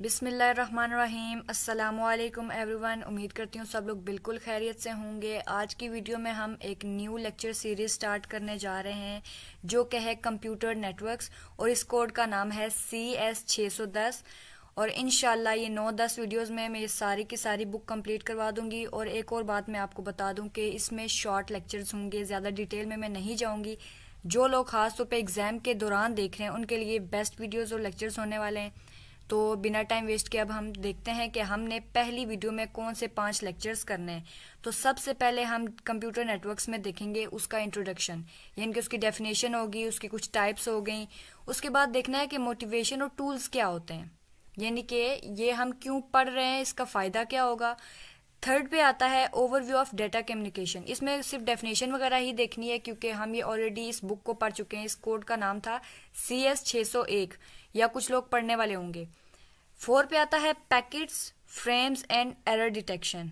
बिसमीम् अल्लाम एवरीवन उम्मीद करती हूँ सब लोग बिल्कुल खैरियत से होंगे आज की वीडियो में हम एक न्यू लेक्चर सीरीज़ स्टार्ट करने जा रहे हैं जो कि है कंप्यूटर नेटवर्क्स और इस कोड का नाम है सी एस छः सौ दस और इन ये नौ दस वीडियोज़ में मैं सारी की सारी बुक कंप्लीट करवा दूंगी और एक और बात मैं आपको बता दूं कि इसमें शॉर्ट लेक्चर्स होंगे ज़्यादा डिटेल में मैं नहीं जाऊंगी जो लोग खास तौर पर एग्ज़ाम के दौरान देख रहे हैं उनके लिए बेस्ट वीडियोज़ और लेक्चर्स होने वाले हैं तो बिना टाइम वेस्ट के अब हम देखते हैं कि हमने पहली वीडियो में कौन से पांच लेक्चर्स करने हैं तो सबसे पहले हम कंप्यूटर नेटवर्क्स में देखेंगे उसका इंट्रोडक्शन यानी कि उसकी डेफिनेशन होगी उसकी कुछ टाइप्स हो गई उसके बाद देखना है कि मोटिवेशन और टूल्स क्या होते हैं यानी कि ये हम क्यों पढ़ रहे हैं इसका फायदा क्या होगा थर्ड पे आता है ओवरव्यू ऑफ डेटा कम्युनिकेशन इसमें सिर्फ डेफिनेशन वगैरह ही देखनी है क्योंकि हम ये ऑलरेडी इस बुक को पढ़ चुके हैं इस कोड का नाम था सी एस छः सौ एक या कुछ लोग पढ़ने वाले होंगे फोर पे आता है packets frames and error detection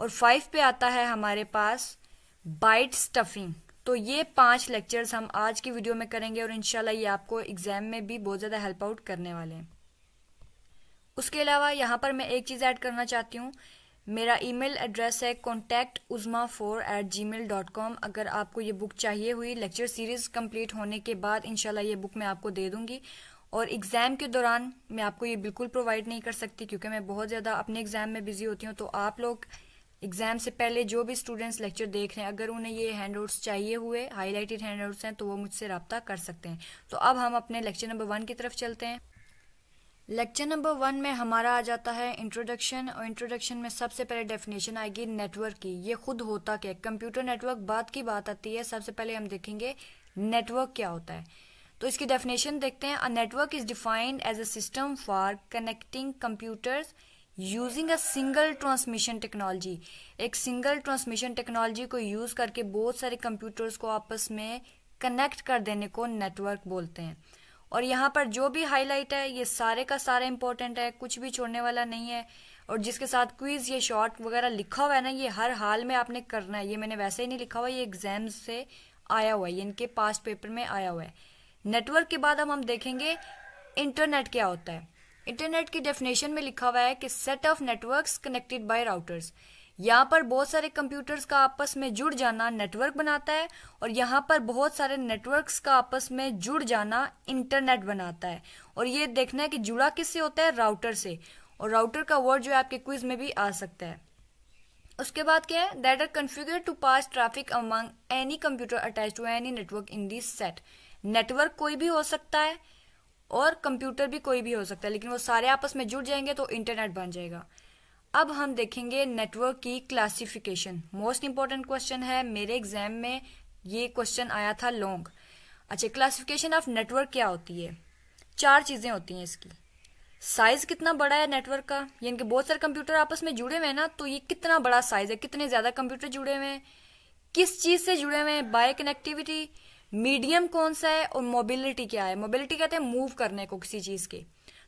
और फाइव पे आता है हमारे पास बाइट स्टफिंग तो ये पांच लेक्चर्स हम आज की वीडियो में करेंगे और इनशाला ये आपको एग्जाम में भी बहुत ज़्यादा हेल्प आउट करने वाले हैं उसके अलावा यहाँ पर मैं एक चीज़ ऐड करना चाहती हूँ मेरा ईमेल एड्रेस है contact Uzma four eight Gmail dot com अगर आपको ये बुक चाहिए हुई लेक्चर सीरीज़ कंप्लीट होने के बाद इनशाला ये बुक मैं आपको दे दूंगी और एग्ज़ाम के दौरान मैं आपको ये बिल्कुल प्रोवाइड नहीं कर सकती क्योंकि मैं बहुत ज़्यादा अपने एग्ज़ाम में बिज़ी होती हूँ तो आप लोग एग्ज़ाम से पहले जो भी स्टूडेंट्स लेक्चर देख रहे हैं अगर उन्हें ये हैंड आउट्स चाहिए हुए हाईलाइटेड हैंड आउट्स हैं तो वो मुझसे रबता कर सकते हैं तो अब हम अपने लेक्चर नंबर वन की तरफ चलते हैं लेक्चर नंबर वन में हमारा आ जाता है इंट्रोडक्शन और इंट्रोडक्शन में सबसे पहले डेफिनेशन आएगी नेटवर्क की ये खुद होता क्या कंप्यूटर नेटवर्क बाद की बात आती है सबसे पहले हम देखेंगे नेटवर्क क्या होता है तो इसकी डेफिनेशन देखते हैं a network is defined as a system for connecting computers using a single transmission technology एक सिंगल ट्रांसमिशन टेक्नोलॉजी को यूज करके बहुत सारे कंप्यूटर्स को आपस में कनेक्ट कर देने को नेटवर्क बोलते हैं और यहाँ पर जो भी हाईलाइट है ये सारे का सारा इंपॉर्टेंट है कुछ भी छोड़ने वाला नहीं है और जिसके साथ क्विज ये शॉर्ट वगैरह लिखा हुआ है ना ये हर हाल में आपने करना है ये मैंने वैसे ही नहीं लिखा हुआ ये एग्जाम से आया हुआ है ये इनके पास्ट पेपर में आया हुआ है नेटवर्क के बाद हम हम देखेंगे इंटरनेट क्या होता है इंटरनेट की डेफिनेशन में लिखा हुआ है कि set of networks connected by routers यहाँ पर बहुत सारे कंप्यूटर्स का आपस में जुड़ जाना नेटवर्क बनाता है और यहाँ पर बहुत सारे नेटवर्क्स का आपस में जुड़ जाना इंटरनेट बनाता है और ये देखना है कि जुड़ा किससे होता है राउटर से और राउटर का वर्ड जो है आपके क्विज में भी आ सकता है उसके बाद क्या है that are configure to pass traffic among any computer attach to any network in this set network कोई भी हो सकता है और कंप्यूटर भी कोई भी हो सकता है लेकिन वो सारे आपस में जुड़ जाएंगे तो इंटरनेट बन जाएगा अब हम देखेंगे नेटवर्क की क्लासिफिकेशन मोस्ट इंपॉर्टेंट क्वेश्चन है मेरे एग्जाम में ये क्वेश्चन आया था लॉन्ग अच्छा क्लासिफिकेशन ऑफ नेटवर्क क्या होती है चार चीजें होती हैं इसकी साइज कितना बड़ा है नेटवर्क का यानी कि बहुत सारे कंप्यूटर आपस में जुड़े हुए हैं ना तो ये कितना बड़ा साइज है कितने ज्यादा कंप्यूटर जुड़े हुए हैं किस चीज से जुड़े हुए हैं बाय कनेक्टिविटी मीडियम कौन सा है और मोबिलिटी क्या है मोबिलिटी कहते हैं मूव करने को किसी चीज के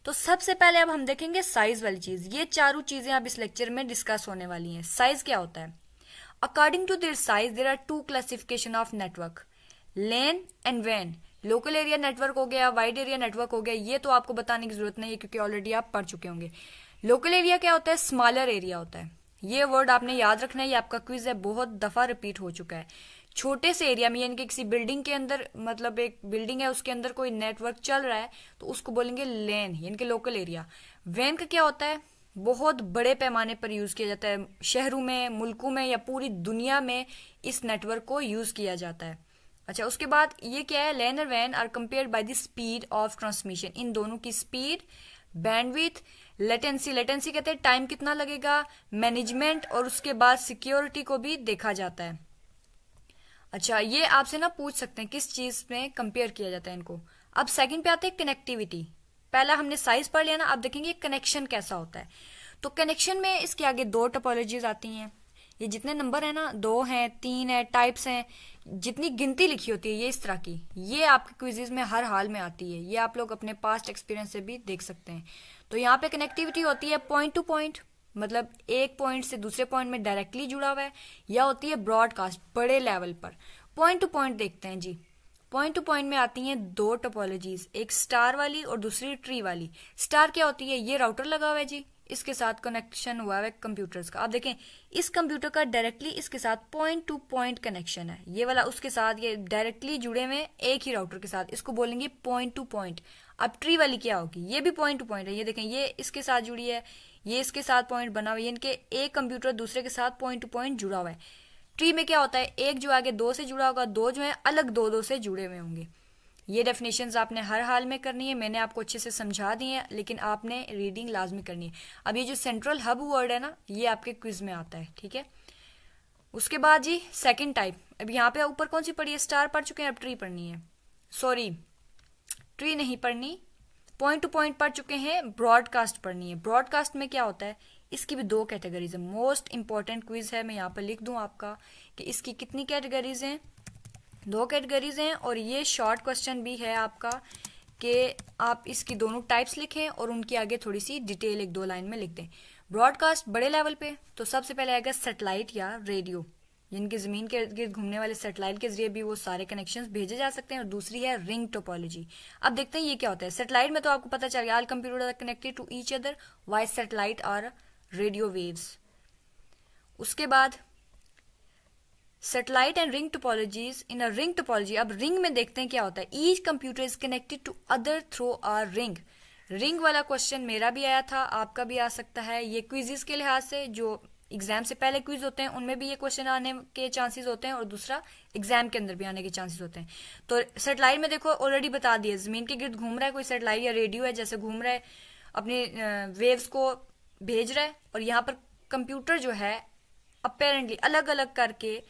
तो सबसे पहले अब हम देखेंगे साइज वाली चीज ये चारों चीजें अब इस लेक्चर में डिस्कस होने वाली हैं साइज क्या होता है according to their size there are two classification of network LAN and वैन लोकल एरिया नेटवर्क हो गया वाइड एरिया नेटवर्क हो गया ये तो आपको बताने की जरूरत नहीं है क्योंकि ऑलरेडी आप पढ़ चुके होंगे लोकल एरिया क्या होता है स्मॉलर एरिया होता है ये वर्ड आपने याद रखना है ये आपका क्विज है बहुत दफा रिपीट हो चुका है छोटे से एरिया में यानी कि किसी बिल्डिंग के अंदर मतलब एक बिल्डिंग है उसके अंदर कोई नेटवर्क चल रहा है तो उसको बोलेंगे लेन यानी कि लोकल एरिया वैन का क्या होता है बहुत बड़े पैमाने पर यूज़ किया जाता है शहरों में मुल्कों में या पूरी दुनिया में इस नेटवर्क को यूज़ किया जाता है अच्छा उसके बाद ये क्या है लैन और वैन are compare by the speed of transmission इन दोनों की स्पीड बैंडविथ लेटेंसी लेटेंसी कहते हैं टाइम कितना लगेगा मैनेजमेंट और उसके बाद सिक्योरिटी को भी देखा जाता है अच्छा ये आपसे ना पूछ सकते हैं किस चीज में कंपेयर किया जाता है इनको अब सेकंड पे आते हैं कनेक्टिविटी पहला हमने साइज पढ़ लिया ना आप देखेंगे कनेक्शन कैसा होता है तो कनेक्शन में इसके आगे दो टोपोलॉजीज आती हैं ये जितने नंबर है ना दो हैं तीन है टाइप्स हैं जितनी गिनती लिखी होती है ये इस तरह की ये आपके क्विजीज में हर हाल में आती है ये आप लोग अपने पास्ट एक्सपीरियंस से भी देख सकते हैं तो यहाँ पे कनेक्टिविटी होती है पॉइंट टू पॉइंट मतलब एक पॉइंट से दूसरे पॉइंट में डायरेक्टली जुड़ा हुआ है या होती है ब्रॉडकास्ट बड़े लेवल पर पॉइंट टू पॉइंट देखते हैं जी पॉइंट टू पॉइंट में आती हैं दो टोपोलॉजीज एक स्टार वाली और दूसरी ट्री वाली स्टार क्या होती है ये राउटर लगा हुआ है जी इसके साथ कनेक्शन हुआ है कंप्यूटर्स का आप देखें इस कंप्यूटर का डायरेक्टली इसके साथ पॉइंट टू पॉइंट कनेक्शन है ये वाला उसके साथ ये डायरेक्टली जुड़े हुए एक ही राउटर के साथ इसको बोलेंगे पॉइंट टू पॉइंट अब ट्री वाली क्या होगी ये भी पॉइंट टू पॉइंट है ये देखें ये इसके साथ जुड़ी है ये इसके साथ पॉइंट बना हुआ है इनके एक कंप्यूटर दूसरे के साथ पॉइंट टू पॉइंट जुड़ा हुआ है ट्री में क्या होता है एक जो आगे दो से जुड़ा होगा दो जो है अलग दो दो से जुड़े हुए होंगे ये डेफिनेशन आपने हर हाल में करनी है मैंने आपको अच्छे से समझा दी है लेकिन आपने रीडिंग लाजमी करनी है अब ये जो सेंट्रल हब वर्ड है ना ये आपके क्विज में आता है ठीक है उसके बाद जी सेकंड टाइप अब यहाँ पे ऊपर कौन सी पढ़ी है स्टार पढ़ चुके हैं अब ट्री पढ़नी है सॉरी ट्री नहीं पढ़नी पॉइंट टू पॉइंट पढ़ चुके हैं ब्रॉडकास्ट पढ़नी है ब्रॉडकास्ट में क्या होता है इसकी भी दो कैटेगरीज है मोस्ट इंपॉर्टेंट क्विज है मैं यहाँ पर लिख दू आपका कि इसकी कितनी कैटेगरीज हैं दो कैटेगरीज हैं और ये शॉर्ट क्वेश्चन भी है आपका कि आप इसकी दोनों टाइप्स लिखें और उनकी आगे थोड़ी सी डिटेल एक दो लाइन में लिख दें ब्रॉडकास्ट बड़े लेवल पे तो सबसे पहले आएगा सेटेलाइट या रेडियो जिनके ज़मीन के इर्द गिर्द घूमने वाले सेटेलाइट के जरिए भी वो सारे कनेक्शंस भेजे जा सकते हैं और दूसरी है रिंग टोपोलॉजी अब देखते हैं ये क्या होता है सेटेलाइट में तो आपको पता चल गया all computer are connected to each other via satellite और रेडियो वेव्स उसके बाद satellite and ring topologies in a ring topology अब रिंग में देखते हैं क्या होता है each computer is connected to other through or ring ring वाला क्वेश्चन मेरा भी आया था आपका भी आ सकता है ये क्विजिस के लिहाज से जो एग्जाम से पहले क्विज होते हैं उनमें भी ये क्वेश्चन आने के चांसेस होते हैं और दूसरा एग्जाम के अंदर भी आने के चांसेस होते हैं तो सेटेलाइट में देखो ऑलरेडी बता दिया जमीन के गिर्द घूम रहा है कोई सेटेलाइट या रेडियो है जैसे घूम रहा है अपने वेव्स को भेज रहा है और यहाँ पर कंप्यूटर जो है अपेरेंटली अलग अलग करके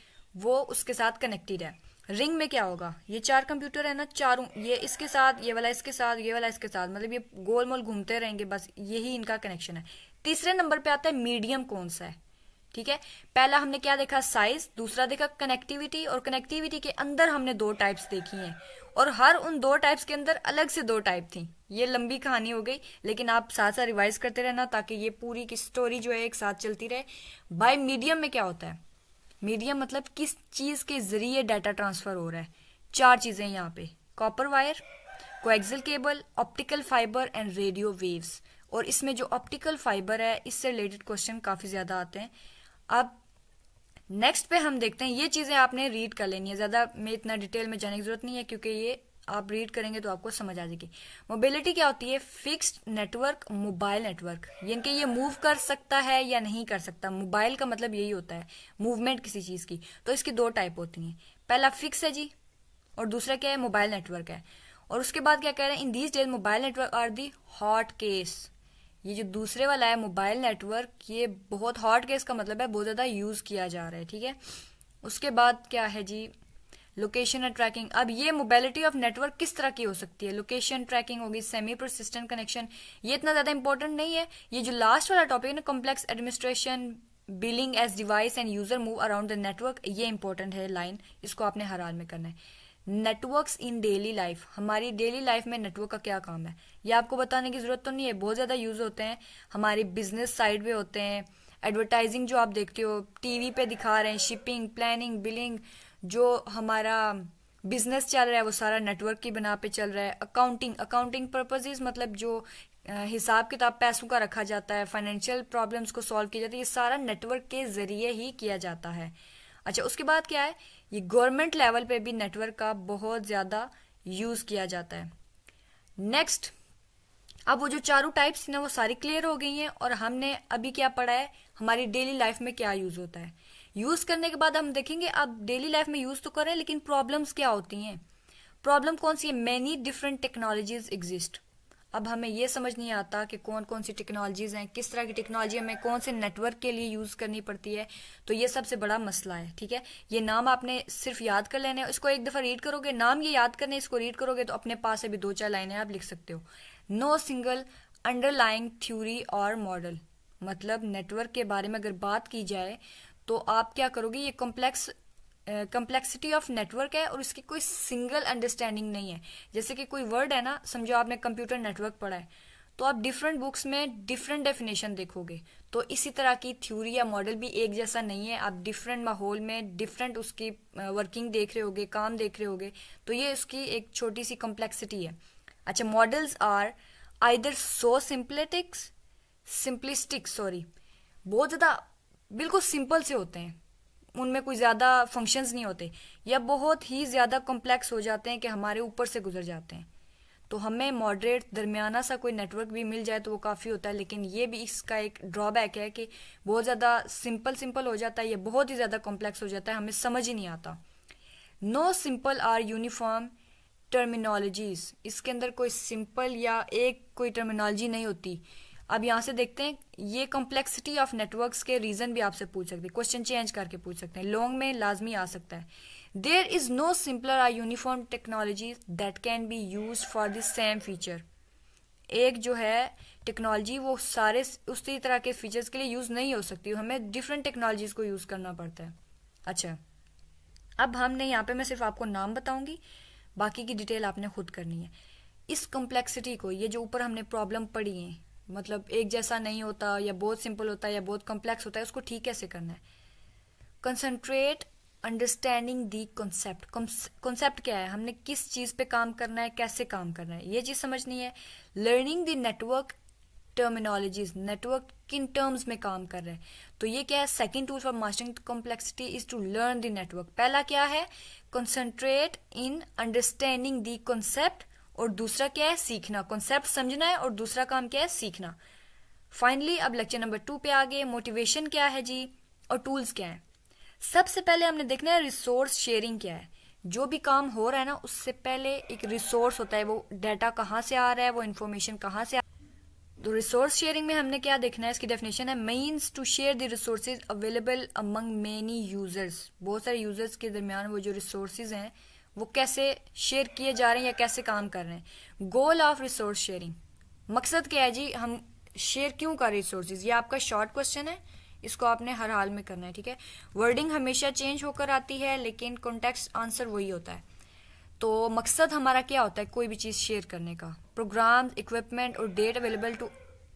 वो उसके साथ कनेक्टेड है रिंग में क्या होगा ये चार कंप्यूटर है ना चारों ये इसके साथ ये वाला इसके साथ ये वाला इसके साथ मतलब ये गोल मोल घूमते रहेंगे बस यही इनका कनेक्शन है तीसरे नंबर पे आता है मीडियम कौन सा है ठीक है पहला हमने क्या देखा साइज दूसरा देखा कनेक्टिविटी और कनेक्टिविटी के अंदर हमने दो टाइप्स देखी हैं और हर उन दो टाइप्स के अंदर अलग से दो टाइप थी ये लंबी कहानी हो गई लेकिन आप साथ साथ रिवाइज करते रहना ताकि ये पूरी की स्टोरी जो है एक साथ चलती रहे बाय मीडियम में क्या होता है मीडियम मतलब किस चीज के जरिए डाटा ट्रांसफर हो रहा है चार चीजें यहाँ पे copper wire coaxial cable optical fibre and radio waves और इसमें जो ऑप्टिकल फाइबर है इससे रिलेटेड क्वेश्चन काफी ज्यादा आते हैं अब नेक्स्ट पे हम देखते हैं ये चीज़ें आपने रीड कर लेनी है ज़्यादा मैं इतना डिटेल में जाने की जरूरत नहीं है क्योंकि ये आप रीड करेंगे तो आपको समझ आ जाएगी मोबिलिटी क्या होती है फिक्स्ड नेटवर्क मोबाइल नेटवर्क यानी कि ये मूव कर सकता है या नहीं कर सकता मोबाइल का मतलब यही होता है मूवमेंट किसी चीज़ की तो इसकी दो टाइप होती हैं पहला फिक्स है जी और दूसरा क्या है मोबाइल नेटवर्क है और उसके बाद क्या कह रहे हैं in these days mobile network are the hot case ये जो दूसरे वाला है मोबाइल नेटवर्क ये बहुत हॉट केस का मतलब है बहुत ज़्यादा यूज़ किया जा रहा है ठीक है उसके बाद क्या है जी लोकेशन एंड ट्रैकिंग अब ये मोबाइलिटी ऑफ नेटवर्क किस तरह की हो सकती है लोकेशन ट्रैकिंग होगी सेमी प्रोसिस्टेंट कनेक्शन ये इतना ज़्यादा इंपॉर्टेंट नहीं है ये जो लास्ट वाला टॉपिक है ना complex administration billing as device and user move around the network ये इंपॉर्टेंट है लाइन इसको आपने हर हाल में करना है नेटवर्क्स इन डेली लाइफ हमारी डेली लाइफ में नेटवर्क का क्या काम है ये आपको बताने की ज़रूरत तो नहीं है बहुत ज़्यादा यूज़ होते हैं हमारे बिजनेस साइड पे होते हैं एडवर्टाइजिंग जो आप देखते हो टीवी पे दिखा रहे हैं शिपिंग प्लानिंग बिलिंग जो हमारा बिजनेस चल रहा है वो सारा नेटवर्क की बना पे चल रहा है अकाउंटिंग अकाउंटिंग पर्पजेज मतलब जो हिसाब किताब पैसों का रखा जाता है फाइनेंशियल प्रॉब्लम्स को सॉल्व किया जाता है ये सारा नेटवर्क के जरिए ही किया जाता है अच्छा उसके बाद क्या है ये गवर्नमेंट लेवल पे भी नेटवर्क का बहुत ज़्यादा यूज़ किया जाता है नेक्स्ट अब वो जो चारों टाइप्स ना वो सारी क्लियर हो गई हैं और हमने अभी क्या पढ़ा है हमारी डेली लाइफ में क्या यूज़ होता है यूज़ करने के बाद हम देखेंगे आप डेली लाइफ में यूज़ तो करें लेकिन प्रॉब्लम्स क्या होती हैं प्रॉब्लम कौन सी है मैनी डिफरेंट टेक्नोलॉजीज एग्जिस्ट अब हमें यह समझ नहीं आता कि कौन कौन सी टेक्नोलॉजीज़ हैं किस तरह की टेक्नोलॉजी हमें कौन से नेटवर्क के लिए यूज़ करनी पड़ती है तो ये सबसे बड़ा मसला है ठीक है ये नाम आपने सिर्फ याद कर लेने इसको एक दफ़ा रीड करोगे नाम ये याद करने इसको रीड करोगे तो अपने पास अभी दो चार लाइनें आप लिख सकते हो नो सिंगल अंडरलाइंग थ्यूरी और मॉडल मतलब नेटवर्क के बारे में अगर बात की जाए तो आप क्या करोगे ये कॉम्प्लेक्स कम्प्लेक्सिटी ऑफ नेटवर्क है और उसकी कोई सिंगल अंडरस्टैंडिंग नहीं है जैसे कि कोई वर्ड है ना समझो आपने कंप्यूटर नेटवर्क पढ़ा है तो आप डिफरेंट बुक्स में डिफरेंट डेफिनेशन देखोगे तो इसी तरह की थ्योरी या मॉडल भी एक जैसा नहीं है आप डिफरेंट माहौल में डिफरेंट उसकी वर्किंग देख रहे होगे काम देख रहे होगे तो ये उसकी एक छोटी सी कम्प्लेक्सिटी है अच्छा models are either so simplistic simplistic sorry बहुत ज़्यादा बिल्कुल सिंपल से होते हैं उनमें कोई ज़्यादा फंक्शंस नहीं होते या बहुत ही ज़्यादा कॉम्प्लेक्स हो जाते हैं कि हमारे ऊपर से गुजर जाते हैं तो हमें मॉडरेट दरमियाना सा कोई नेटवर्क भी मिल जाए तो वो काफ़ी होता है लेकिन ये भी इसका एक ड्रॉबैक है कि बहुत ज़्यादा सिंपल सिंपल हो जाता है या बहुत ही ज़्यादा कॉम्प्लेक्स हो जाता है हमें समझ ही नहीं आता no simple or uniform terminologies इसके अंदर कोई सिंपल या एक कोई टर्मिनोलॉजी नहीं होती अब यहां से देखते हैं ये कॉम्प्लेक्सिटी ऑफ नेटवर्क्स के रीजन भी आपसे पूछ सकते हैं क्वेश्चन चेंज करके पूछ सकते हैं लॉन्ग में लाजमी आ सकता है there is no simpler or uniform technology that can be use for the same feature एक जो है टेक्नोलॉजी वो सारे उसी तरह के फीचर्स के लिए यूज़ नहीं हो सकती हमें डिफरेंट टेक्नोलॉजीज़ को यूज़ करना पड़ता है अच्छा अब हमने यहाँ पे मैं सिर्फ आपको नाम बताऊंगी बाकी की डिटेल आपने खुद करनी है इस कम्प्लेक्सिटी को ये जो ऊपर हमने प्रॉब्लम पढ़ी है मतलब एक जैसा नहीं होता या बहुत सिंपल होता है या बहुत कॉम्प्लेक्स होता है उसको ठीक कैसे करना है concentrate understanding the concept concept क्या है हमने किस चीज़ पे काम करना है कैसे काम करना है ये चीज़ समझनी है learning the network terminologies network किन टर्म्स में काम कर रहे हैं तो ये क्या है second tool for mastering complexity is to learn the network पहला क्या है concentrate in understanding the concept और दूसरा क्या है सीखना कॉन्सेप्ट समझना है और दूसरा काम क्या है सीखना फाइनली अब लेक्चर नंबर टू पे आ गए मोटिवेशन क्या है जी और टूल्स क्या है सबसे पहले हमने देखना है रिसोर्स शेयरिंग क्या है जो भी काम हो रहा है ना उससे पहले एक रिसोर्स होता है वो डाटा कहाँ से आ रहा है वो इन्फॉर्मेशन कहाँ से आ तो रिसोर्स शेयरिंग में हमने क्या देखना है इसकी डेफिनेशन है means to share the resources available among many users बहुत सारे यूजर्स के दरमियान वो जो रिसोर्सेज हैं वो कैसे शेयर किए जा रहे हैं या कैसे काम कर रहे हैं गोल ऑफ रिसोर्स शेयरिंग मकसद क्या है जी हम शेयर क्यों कर रिसोर्सेज ये आपका शॉर्ट क्वेश्चन है इसको आपने हर हाल में करना है ठीक है वर्डिंग हमेशा चेंज होकर आती है लेकिन कॉन्टेक्स्ट आंसर वही होता है तो मकसद हमारा क्या होता है कोई भी चीज़ शेयर करने का प्रोग्राम इक्विपमेंट और data available to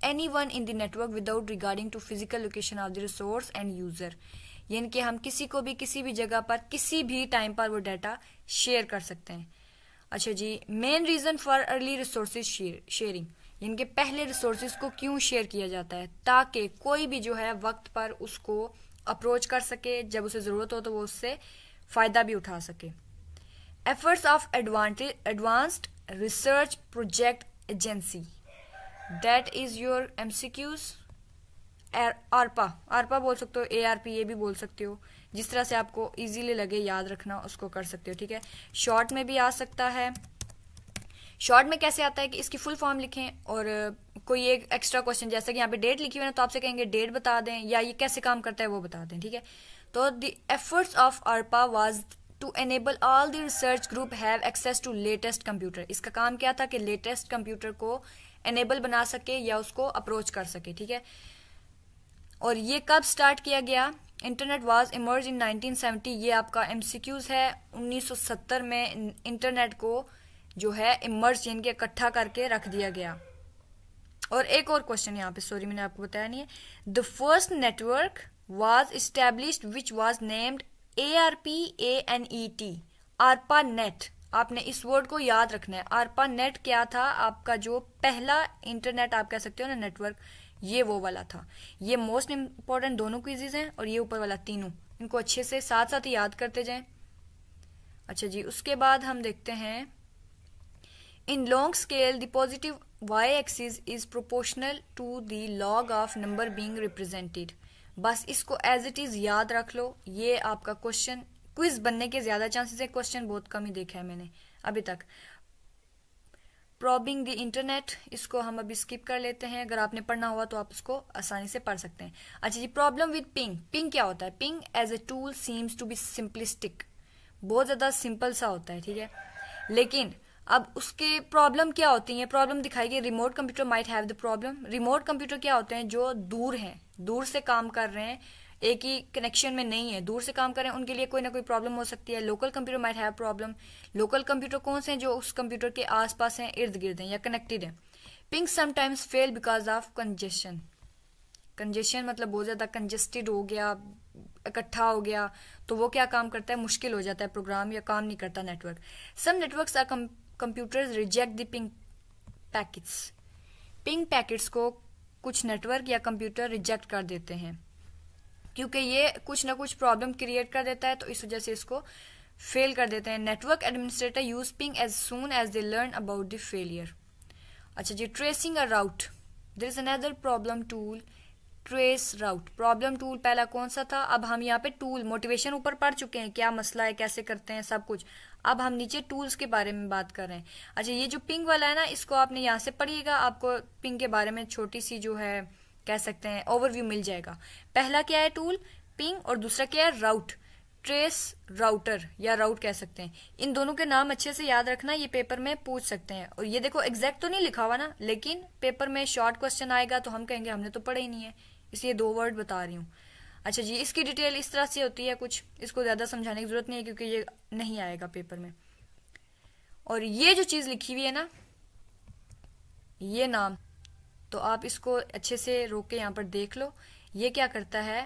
any one in the network without regarding to physical location of the resource and user यानी कि हम किसी को भी किसी भी जगह पर किसी भी टाइम पर वो डाटा शेयर कर सकते हैं अच्छा जी main reason for early resource sharing इनके पहले रिसोर्स को क्यों शेयर किया जाता है ताकि कोई भी जो है वक्त पर उसको अप्रोच कर सके जब उसे ज़रूरत हो तो वो उससे फ़ायदा भी उठा सके efforts of advantage advanced research project agency that is your M C Qs ARPA ARPA बोल सकते हो ए आर पी ए भी बोल सकते हो जिस तरह से आपको इजीली लगे याद रखना उसको कर सकते हो ठीक है शॉर्ट में भी आ सकता है शॉर्ट में कैसे आता है कि इसकी फुल फॉर्म लिखें और कोई एक एक्स्ट्रा क्वेश्चन जैसा कि यहाँ पे डेट लिखी हुई है तो आपसे कहेंगे डेट बता दें या ये कैसे काम करता है वो बता दें ठीक है तो the efforts of ARPA was to enable all the research group have access to latest computer इसका काम क्या था कि लेटेस्ट कंप्यूटर को एनेबल बना सके या उसको अप्रोच कर सके ठीक है और ये कब स्टार्ट किया गया इंटरनेट वाज इमर्ज इन 1970 ये आपका एमसीक्यूज है 1970 में इंटरनेट को जो है इमर्ज यानी कि इकट्ठा करके रख दिया गया और एक और क्वेश्चन यहाँ पे सॉरी मैंने आपको बताया नहीं है the first network was establish which was named A R P A N E T ARPANET आपने इस वर्ड को याद रखना है आरपा नेट क्या था आपका जो पहला इंटरनेट आप कह सकते हो ना नेटवर्क ये वो वाला था ये मोस्ट इम्पॉर्टेंट दोनों क्विजेज हैं और ये ऊपर वाला तीनों इनको अच्छे से साथ साथ याद करते जाएं अच्छा जी उसके बाद हम देखते हैं in long scale the positive y axis is proportional to the log of number being represented बस इसको एज इट इज याद रख लो ये आपका क्वेश्चन क्विज बनने के ज्यादा चांसेस है क्वेश्चन बहुत कम ही देखा है मैंने अभी तक प्रॉबिंग द इंटरनेट इसको हम अभी स्किप कर लेते हैं अगर आपने पढ़ना हुआ तो आप उसको आसानी से पढ़ सकते हैं अच्छा जी प्रॉब्लम विद पिंग पिंग क्या होता है ping as a tool seems to be simplistic बहुत ज़्यादा सिंपल सा होता है ठीक है लेकिन अब उसके प्रॉब्लम क्या होती है प्रॉब्लम दिखाई गई remote computer might have the problem remote computer क्या होते हैं जो दूर हैं दूर से काम कर रहे हैं एक ही कनेक्शन में नहीं है दूर से काम करें उनके लिए कोई ना कोई प्रॉब्लम हो सकती है local computer might have problem local computer कौन से हैं जो उस कंप्यूटर के आसपास हैं इर्द गिर्द हैं या कनेक्टेड हैं ping sometimes fail because of congestion congestion मतलब बहुत ज़्यादा कंजेस्टेड हो गया इकट्ठा हो गया तो वो क्या काम करता है मुश्किल हो जाता है प्रोग्राम या काम नहीं करता network some networks or computers reject the ping packets ping packets को कुछ नेटवर्क या कंप्यूटर रिजेक्ट कर देते हैं क्योंकि ये कुछ ना कुछ प्रॉब्लम क्रिएट कर देता है तो इस वजह से इसको फेल कर देते हैं network administrator use ping as soon as they learn about the failure अच्छा जी tracing a route there is another problem tool trace route problem tool पहला कौन सा था अब हम यहाँ पे टूल मोटिवेशन ऊपर पढ़ चुके हैं क्या मसला है कैसे करते हैं सब कुछ अब हम नीचे टूल्स के बारे में बात कर रहे हैं अच्छा ये जो पिंग वाला है ना इसको आपने यहाँ से पढ़िएगा आपको पिंग के बारे में छोटी सी जो है कह सकते हैं ओवरव्यू मिल जाएगा पहला क्या है टूल पिंग और दूसरा क्या है राउट ट्रेस राउटर या राउट कह सकते हैं इन दोनों के नाम अच्छे से याद रखना ये पेपर में पूछ सकते हैं और ये देखो एग्जैक्ट तो नहीं लिखा हुआ ना लेकिन पेपर में शॉर्ट क्वेश्चन आएगा तो हम कहेंगे हमने तो पढ़े ही नहीं है इसलिए दो वर्ड बता रही हूँ अच्छा जी इसकी डिटेल इस तरह से होती है कुछ इसको ज्यादा समझाने की जरूरत नहीं है क्योंकि ये नहीं आएगा पेपर में और ये जो चीज लिखी हुई है ना ये नाम तो आप इसको अच्छे से रोक के यहाँ पर देख लो ये क्या करता है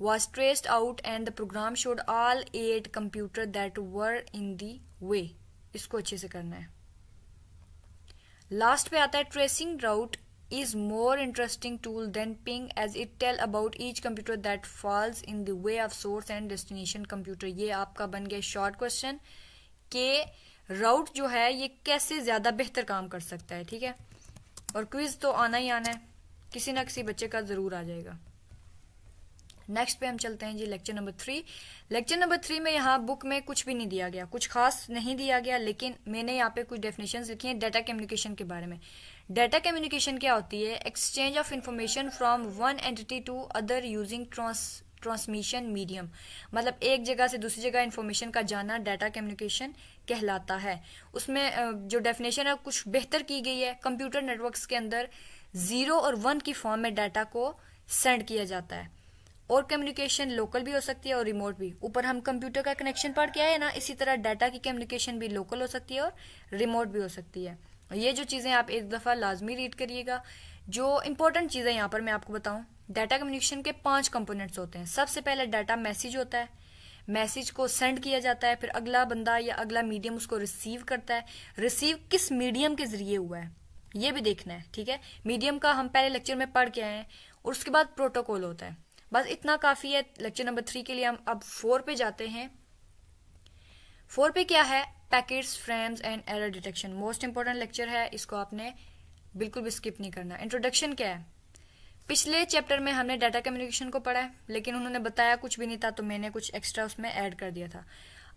was traced out and the program showed all at computer that were in the way इसको अच्छे से करना है लास्ट पे आता है tracing route is more interesting tool than ping as it tell about each computer that falls in the way of source and destination computer ये आपका बन गया शॉर्ट क्वेश्चन के राउट जो है ये कैसे ज्यादा बेहतर काम कर सकता है ठीक है और क्विज तो आना ही आना है किसी ना किसी बच्चे का ज़रूर आ जाएगा नेक्स्ट पे हम चलते हैं जी lecture number three lecture number three में यहाँ बुक में कुछ भी नहीं दिया गया कुछ खास नहीं दिया गया लेकिन मैंने यहाँ पे कुछ डेफिनेशन लिखी है डेटा कम्युनिकेशन के बारे में डाटा कम्युनिकेशन क्या होती है exchange of information from one entity to other using trans transmission medium मतलब एक जगह से दूसरी जगह इन्फॉर्मेशन का जाना डाटा कम्युनिकेशन कहलाता है उसमें जो डेफिनेशन है कुछ बेहतर की गई है कंप्यूटर नेटवर्क्स के अंदर ज़ीरो और वन की फॉर्म में डाटा को सेंड किया जाता है और कम्युनिकेशन लोकल भी हो सकती है और रिमोट भी ऊपर हम कंप्यूटर का कनेक्शन पढ़ के आए ना इसी तरह डाटा की कम्युनिकेशन भी लोकल हो सकती है और रिमोट भी हो सकती है ये जो चीज़ें आप एक दफ़ा लाजमी रीड करिएगा जो इंपॉर्टेंट चीज़ें यहाँ पर मैं आपको बताऊँ डाटा कम्युनिकेशन के पांच कंपोनेंट्स होते हैं सबसे पहले डाटा मैसेज होता है मैसेज को सेंड किया जाता है फिर अगला बंदा या अगला मीडियम उसको रिसीव करता है रिसीव किस मीडियम के जरिए हुआ है ये भी देखना है ठीक है मीडियम का हम पहले लेक्चर में पढ़ के आए हैं और उसके बाद प्रोटोकॉल होता है बस इतना काफ़ी है लेक्चर नंबर थ्री के लिए हम अब फोर पे जाते हैं फोर पे क्या है packets frames and error detection most important lecture है इसको आपने बिल्कुल भी स्किप नहीं करना इंट्रोडक्शन क्या है पिछले चैप्टर में हमने डाटा कम्युनिकेशन को पढ़ा है लेकिन उन्होंने बताया कुछ भी नहीं था तो मैंने कुछ एक्स्ट्रा उसमें ऐड कर दिया था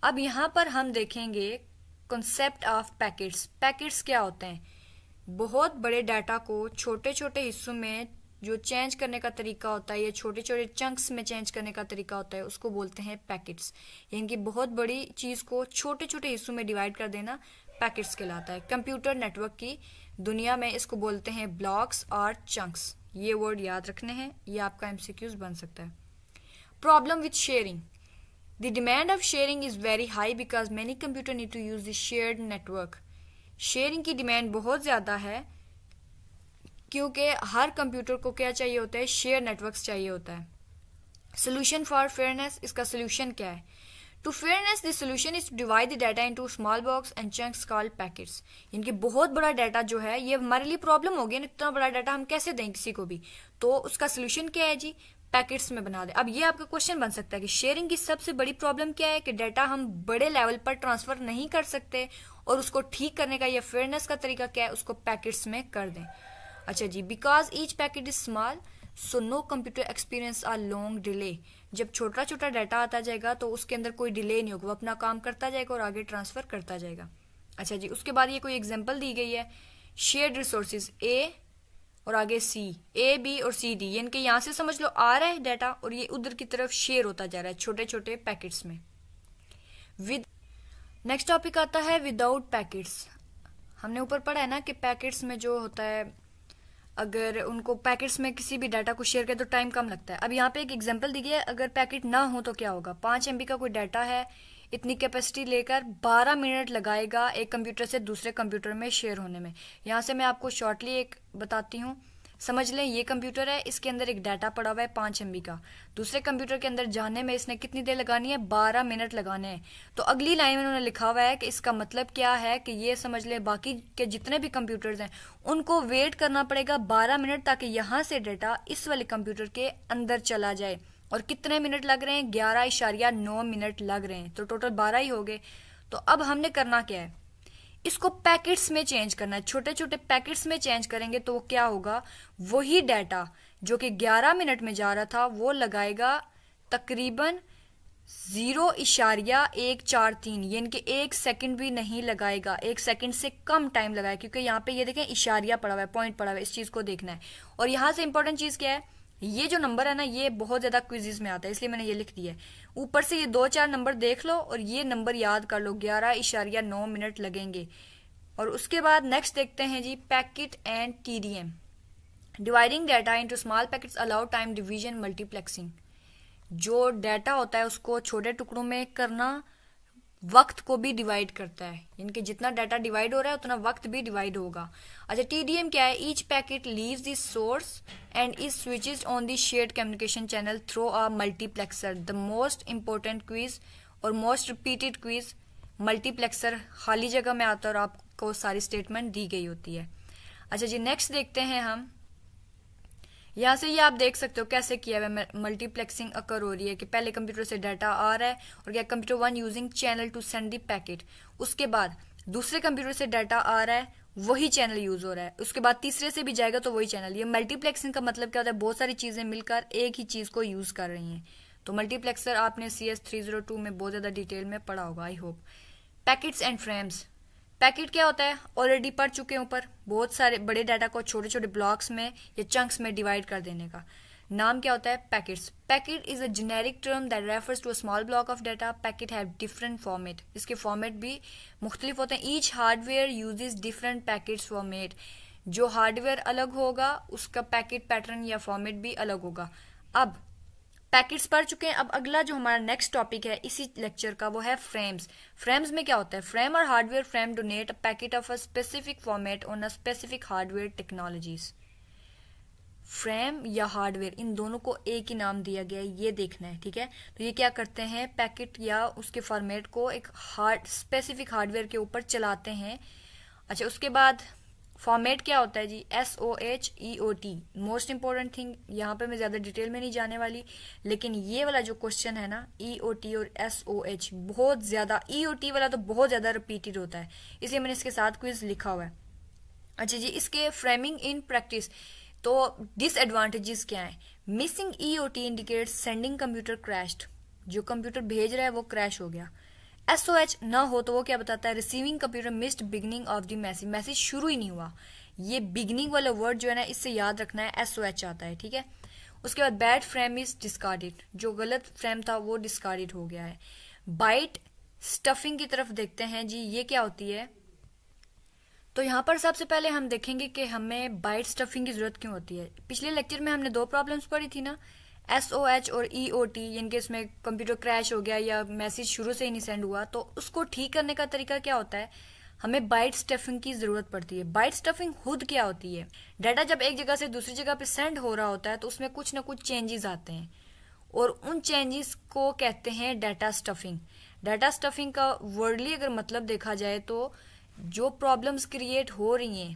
अब यहां पर हम देखेंगे कॉन्सेप्ट ऑफ पैकेट्स पैकेट्स क्या होते हैं बहुत बड़े डाटा को छोटे छोटे हिस्सों में जो चेंज करने का तरीका होता है या छोटे छोटे चंक्स में चेंज करने का तरीका होता है उसको बोलते हैं पैकेट्स यानी कि बहुत बड़ी चीज़ को छोटे छोटे हिस्सों में डिवाइड कर देना पैकेट्स कहलाता है कंप्यूटर नेटवर्क की दुनिया में इसको बोलते हैं ब्लॉक्स और चंक्स ये वर्ड याद रखने हैं ये आपका एमसीक्यूज बन सकता है problem with sharing The demand of sharing is very high because many computer need to use the shared network. Sharing की demand बहुत ज़्यादा है क्योंकि हर कंप्यूटर को क्या चाहिए होता है शेयर नेटवर्क्स चाहिए होता है सोल्यूशन फॉर फेयरनेस इसका सोल्यूशन क्या है to fairness the solution is to divide the data to small box and chunks call packets इनकी बहुत बड़ा डाटा जो है ये हमारे लिए प्रॉब्लम हो ना इतना बड़ा डाटा हम कैसे दें किसी को भी तो उसका सोल्यूशन क्या है जी पैकेट्स में बना दे अब ये आपका क्वेश्चन बन सकता है कि शेयरिंग की सबसे बड़ी प्रॉब्लम क्या है कि डाटा हम बड़े लेवल पर ट्रांसफर नहीं कर सकते और उसको ठीक करने का या फेयरनेस का तरीका क्या है उसको पैकेट्स में कर दें अच्छा जी because each packet is small so no computer experience or long delay जब छोटा छोटा डाटा आता जाएगा तो उसके अंदर कोई डिले नहीं होगा वो अपना काम करता जाएगा और आगे ट्रांसफर करता जाएगा अच्छा जी उसके बाद ये कोई एग्जाम्पल दी गई है शेयर्ड रिसोर्सिस ए और आगे सी ए बी और सी डी यानी कि यहाँ से समझ लो आ रहा है डाटा और ये उधर की तरफ शेयर होता जा रहा है छोटे छोटे पैकेट्स में विद नेक्स्ट टॉपिक आता है विदाउट पैकेट्स हमने ऊपर पढ़ा है ना कि पैकेट्स में जो होता है अगर उनको पैकेट्स में किसी भी डाटा को शेयर करें तो टाइम कम लगता है अब यहाँ पे एक एग्जाम्पल दी गई है अगर पैकेट ना हो तो क्या होगा पाँच एम का कोई डाटा है इतनी कैपेसिटी लेकर 12 मिनट लगाएगा एक कंप्यूटर से दूसरे कंप्यूटर में शेयर होने में यहाँ से मैं आपको शॉर्टली एक बताती हूँ समझ लें ये कंप्यूटर है इसके अंदर एक डाटा पड़ा हुआ है पांच एम का दूसरे कंप्यूटर के अंदर जाने में इसने कितनी देर लगानी है बारह मिनट लगाने हैं तो अगली लाइन में उन्होंने लिखा हुआ है कि इसका मतलब क्या है कि ये समझ लें बाकी के जितने भी कंप्यूटर्स हैं उनको वेट करना पड़ेगा बारह मिनट ताकि यहाँ से डाटा इस वाले कंप्यूटर के अंदर चला जाए और कितने मिनट लग रहे हैं ग्यारह इशारिया नौ मिनट लग रहे हैं तो टोटल बारह ही हो गए तो अब हमने करना क्या है इसको पैकेट्स में चेंज करना है छोटे छोटे पैकेट्स में चेंज करेंगे तो क्या होगा वही डाटा जो कि 11 मिनट में जा रहा था वो लगाएगा तकरीबन ज़ीरो इशारिया एक चार तीन यानी कि एक सेकंड भी नहीं लगाएगा एक सेकंड से कम टाइम लगाएगा क्योंकि यहाँ पे ये देखें इशारिया पड़ा हुआ है पॉइंट पड़ा हुआ है इस चीज़ को देखना है और यहां से इंपॉर्टेंट चीज़ क्या है ये जो नंबर है ना ये बहुत ज्यादा क्विजीज में आता है इसलिए मैंने ये लिख दिया है ऊपर से ये दो चार नंबर देख लो और ये नंबर याद कर लो ग्यारह इशारिया नौ मिनट लगेंगे और उसके बाद नेक्स्ट देखते हैं जी packet and TDM dividing data into small packet allow time division multiplexing जो डाटा होता है उसको छोटे टुकड़ों में करना वक्त को भी डिवाइड करता है यानी कि जितना डाटा डिवाइड हो रहा है उतना वक्त भी डिवाइड होगा अच्छा टीडीएम क्या है each packet leave this source and is switch on the share communication channel through a multiplexer the most important quiz और मोस्ट रिपीटेड क्विज मल्टीप्लेक्सर खाली जगह में आता है और आपको सारी स्टेटमेंट दी गई होती है अच्छा जी नेक्स्ट देखते हैं हम यहाँ से ये आप देख सकते हो कैसे किया हुआ है मल्टीप्लेक्सिंग अकर हो रही है कि पहले कंप्यूटर से डाटा आ रहा है और क्या computer one using channel to send the packet उसके बाद दूसरे कंप्यूटर से डाटा आ रहा है वही चैनल यूज हो रहा है उसके बाद तीसरे से भी जाएगा तो वही चैनल ये मल्टीप्लेक्सिंग का मतलब क्या होता है बहुत सारी चीजें मिलकर एक ही चीज को यूज कर रही हैं तो मल्टीप्लेक्सर आपने C S three zero two में बहुत ज्यादा डिटेल में पढ़ा होगा I hope packets and frames packet क्या होता है ऑलरेडी पढ़ चुके हैं ऊपर बहुत सारे बड़े डाटा को छोटे छोटे ब्लॉक्स में या चंक्स में डिवाइड कर देने का नाम क्या होता है packets packet is a generic term that refers to a small block of data packet have different format इसके फॉर्मेट भी मुख्तलिफ होते हैं each hardware use different packets format जो हार्डवेयर अलग होगा उसका पैकेट पैटर्न या फॉर्मेट भी अलग होगा अब पैकेट्स पढ़ चुके हैं अब अगला जो हमारा नेक्स्ट टॉपिक है इसी लेक्चर का वो है फ्रेम्स फ्रेम्स में क्या होता है फ्रेम और hardware frame denote a packet of a specific format on a specific hardware technologies frame या हार्डवेयर इन दोनों को एक ही नाम दिया गया है ये देखना है ठीक है तो ये क्या करते हैं पैकेट या उसके फॉर्मेट को एक हार्ड स्पेसिफिक हार्डवेयर के ऊपर चलाते हैं अच्छा उसके बाद फॉर्मेट क्या होता है जी S O H E O T most important thing यहाँ पे मैं ज़्यादा डिटेल में नहीं जाने वाली लेकिन ये वाला जो क्वेश्चन है ना ई ओ टी और एस ओ एच बहुत ज़्यादा ई ओ टी वाला तो बहुत ज़्यादा रिपीटेड होता है इसलिए मैंने इसके साथ क्विज लिखा हुआ है अच्छा जी इसके फ्रेमिंग इन प्रैक्टिस तो डिसएडवांटेजेस क्या है missing E O T indicate sending computer crashed जो कंप्यूटर भेज रहा है वो क्रैश हो गया एस ओ एच न हो तो वो क्या बताता है receiving computer missed beginning of the message message शुरू ही नहीं हुआ ये बिगनिंग वाला वर्ड जो है ना इससे याद रखना है एस एच आता है ठीक है उसके बाद बैड फ्रेम इज डिस्कार्डेड जो गलत फ्रेम था वो डिस्कार्डेड हो गया है बाइट स्टफिंग की तरफ देखते हैं जी ये क्या होती है तो यहाँ पर सबसे पहले हम देखेंगे कि हमें बाइट स्टफिंग की जरूरत क्यों होती है पिछले लेक्चर में हमने दो प्रॉब्लम्स पढ़ी थी ना एस ओ एच और ई ओ टी यानी कि इसमें कंप्यूटर क्रैश हो गया या मैसेज शुरू से ही नहीं सेंड हुआ तो उसको ठीक करने का तरीका क्या होता है हमें बाइट स्टफिंग की जरूरत पड़ती है बाइट स्टफिंग खुद क्या होती है डाटा जब एक जगह से दूसरी जगह पे सेंड हो रहा होता है तो उसमें कुछ ना कुछ चेंजेस आते हैं और उन चेंजेस को कहते हैं डाटा स्टफिंग डाटा स्टफिंग का वर्डली अगर मतलब देखा जाए तो जो प्रॉब्लम्स क्रिएट हो रही हैं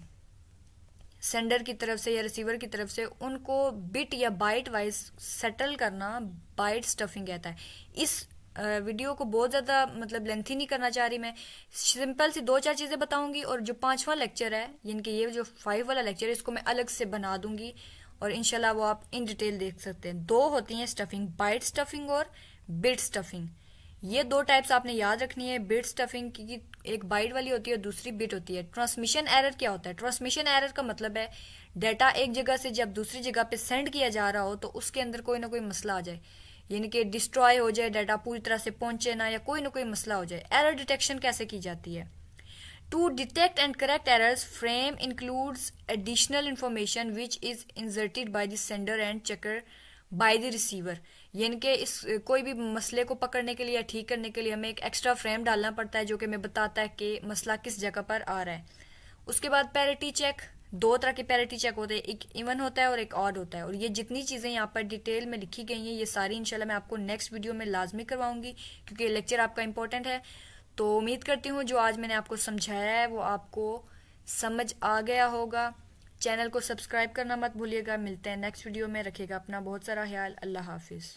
सेंडर की तरफ से या रिसीवर की तरफ से उनको बिट या बाइट वाइज सेटल करना बाइट स्टफिंग कहता है इस वीडियो को बहुत ज़्यादा मतलब लेंथी नहीं करना चाह रही मैं सिंपल सी दो चार चीज़ें बताऊंगी और जो पांचवा लेक्चर है यानी कि ये जो फाइव वाला लेक्चर है इसको मैं अलग से बना दूंगी और इनशाला वो आप इन डिटेल देख सकते हैं दो होती हैं स्टफिंग बाइट स्टफिंग और बिट स्टफिंग ये दो टाइप्स आपने याद रखनी है बिट स्टफिंग की एक बाइट वाली होती है और दूसरी बिट होती है ट्रांसमिशन एरर क्या होता है ट्रांसमिशन एरर का मतलब है डाटा एक जगह से जब दूसरी जगह पे सेंड किया जा रहा हो तो उसके अंदर कोई ना कोई मसला आ जाए यानी कि डिस्ट्रॉय हो जाए डाटा पूरी तरह से पहुंचे ना या कोई ना कोई मसला हो जाए एरर डिटेक्शन कैसे की जाती है to detect and correct errors frame includes additional information which is inserted by the sender and checker by the receiver यानी कि इस कोई भी मसले को पकड़ने के लिए या ठीक करने के लिए हमें एक एक्स्ट्रा फ्रेम डालना पड़ता है जो कि हमें बताता है कि मसला किस जगह पर आ रहा है उसके बाद पैरिटी चेक दो तरह के पैरिटी चेक होते हैं एक इवन होता है और एक ऑड होता है और ये जितनी चीज़ें यहाँ पर डिटेल में लिखी गई हैं ये सारी इंशाल्लाह मैं आपको नेक्स्ट वीडियो में लाजमी करवाऊंगी क्योंकि लेक्चर आपका इंपॉर्टेंट है तो उम्मीद करती हूँ जो आज मैंने आपको समझाया है वो आपको समझ आ गया होगा चैनल को सब्सक्राइब करना मत भूलिएगा मिलते हैं नेक्स्ट वीडियो में रखेगा अपना बहुत सारा ख्याल अल्लाह हाफिज़